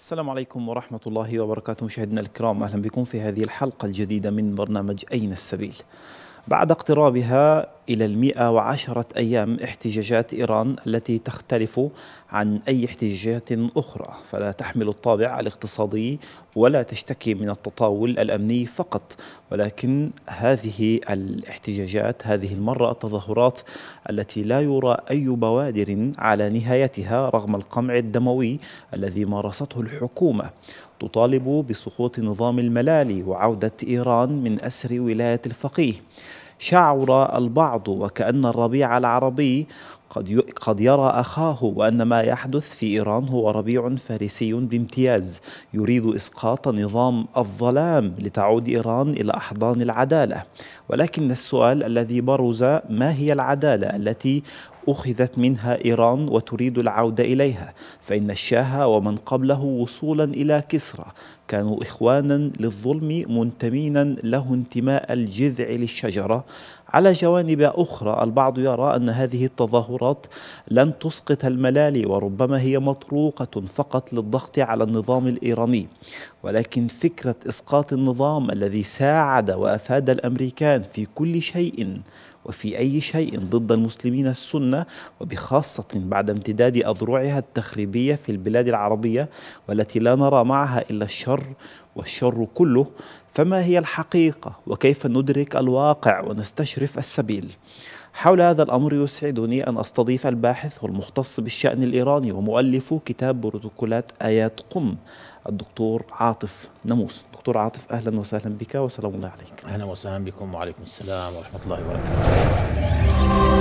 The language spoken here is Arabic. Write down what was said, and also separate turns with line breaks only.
السلام عليكم ورحمة الله وبركاته مشاهدينا الكرام أهلا بكم في هذه الحلقة الجديدة من برنامج أين السبيل بعد اقترابها إلى المئة وعشرة أيام احتجاجات إيران التي تختلف عن أي احتجاجات أخرى فلا تحمل الطابع الاقتصادي ولا تشتكي من التطاول الأمني فقط ولكن هذه الاحتجاجات هذه المرة التظاهرات التي لا يرى أي بوادر على نهايتها رغم القمع الدموي الذي مارسته الحكومة تطالب بسقوط نظام الملالي وعودة إيران من أسر ولاية الفقيه شعر البعض وكأن الربيع العربي قد قد يرى اخاه وان ما يحدث في ايران هو ربيع فارسي بامتياز يريد اسقاط نظام الظلام لتعود ايران الى احضان العداله ولكن السؤال الذي برز ما هي العداله التي أخذت منها إيران وتريد العودة إليها فإن الشاه ومن قبله وصولا إلى كسرى كانوا إخوانا للظلم منتمين له انتماء الجذع للشجرة على جوانب أخرى البعض يرى أن هذه التظاهرات لن تسقط الملالي وربما هي مطروقة فقط للضغط على النظام الإيراني ولكن فكرة إسقاط النظام الذي ساعد وأفاد الأمريكان في كل شيء وفي أي شيء ضد المسلمين السنة وبخاصة بعد امتداد أذرعها التخريبية في البلاد العربية والتي لا نرى معها إلا الشر والشر كله فما هي الحقيقة وكيف ندرك الواقع ونستشرف السبيل حول هذا الأمر يسعدني أن أستضيف الباحث والمختص بالشأن الإيراني ومؤلف كتاب بروتوكولات آيات قم الدكتور عاطف ناموس دكتور عاطف أهلا وسهلا بك وسلام الله
عليك أهلا وسهلا بكم وعليكم السلام ورحمة الله وبركاته